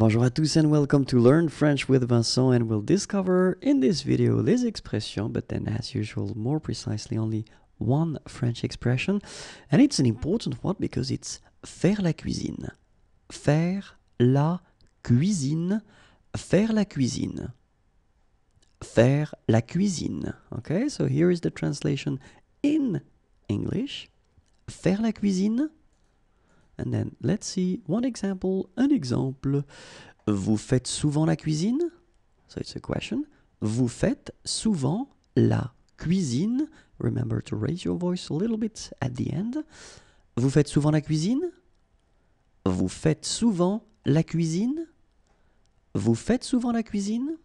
Bonjour à tous and welcome to Learn French with Vincent and we'll discover in this video les expressions but then as usual more precisely only one French expression and it's an important one because it's faire la cuisine. Faire la cuisine. Faire la cuisine. Faire la cuisine. Okay, so here is the translation in English. Faire la cuisine And then let's see one example, un exemple. Vous faites souvent la cuisine? So it's a question. Vous faites souvent la cuisine? Remember to raise your voice a little bit at the end. Vous faites souvent la cuisine? Vous faites souvent la cuisine? Vous faites souvent la cuisine?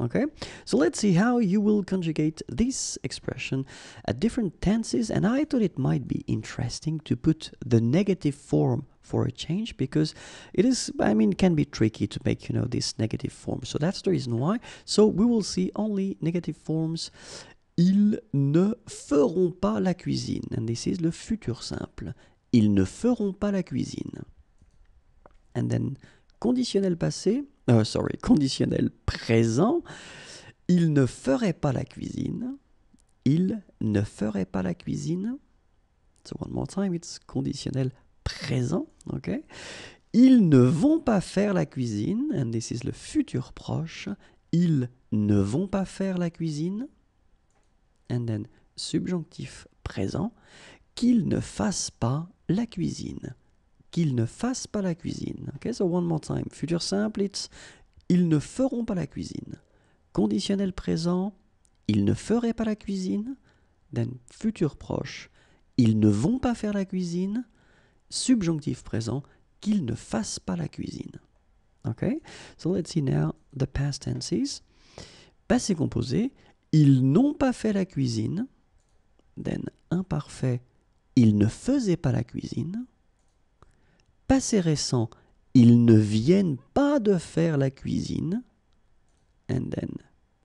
Okay, so let's see how you will conjugate this expression at different tenses and I thought it might be interesting to put the negative form for a change because it is, I mean, can be tricky to make, you know, this negative form. So that's the reason why. So we will see only negative forms. Ils ne feront pas la cuisine. And this is le futur simple. Ils ne feront pas la cuisine. And then conditionnel passé. Euh, sorry, conditionnel présent, il ne ferait pas la cuisine. Il ne ferait pas la cuisine. So one more time, it's conditionnel présent, ok? Ils ne vont pas faire la cuisine, and this is le futur proche. Ils ne vont pas faire la cuisine. And then subjonctif présent, qu'ils ne fassent pas la cuisine qu'ils ne fassent pas la cuisine. Okay, so one more time. Futur simple, it's ils ne feront pas la cuisine. Conditionnel présent, ils ne feraient pas la cuisine. Then futur proche, ils ne vont pas faire la cuisine. Subjonctif présent, qu'ils ne fassent pas la cuisine. Okay? So let's see now the past tenses. Passé composé, ils n'ont pas fait la cuisine. Then imparfait, ils ne faisaient pas la cuisine passé récent, ils ne viennent pas de faire la cuisine. And then,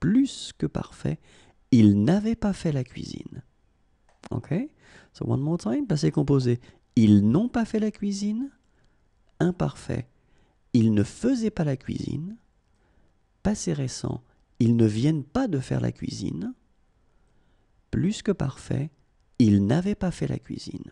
plus que parfait, ils n'avaient pas fait la cuisine. OK? So one more time, passé composé. Ils n'ont pas fait la cuisine. Imparfait. Ils ne faisaient pas la cuisine. Passé récent. Ils ne viennent pas de faire la cuisine. Plus que parfait. Ils n'avaient pas fait la cuisine.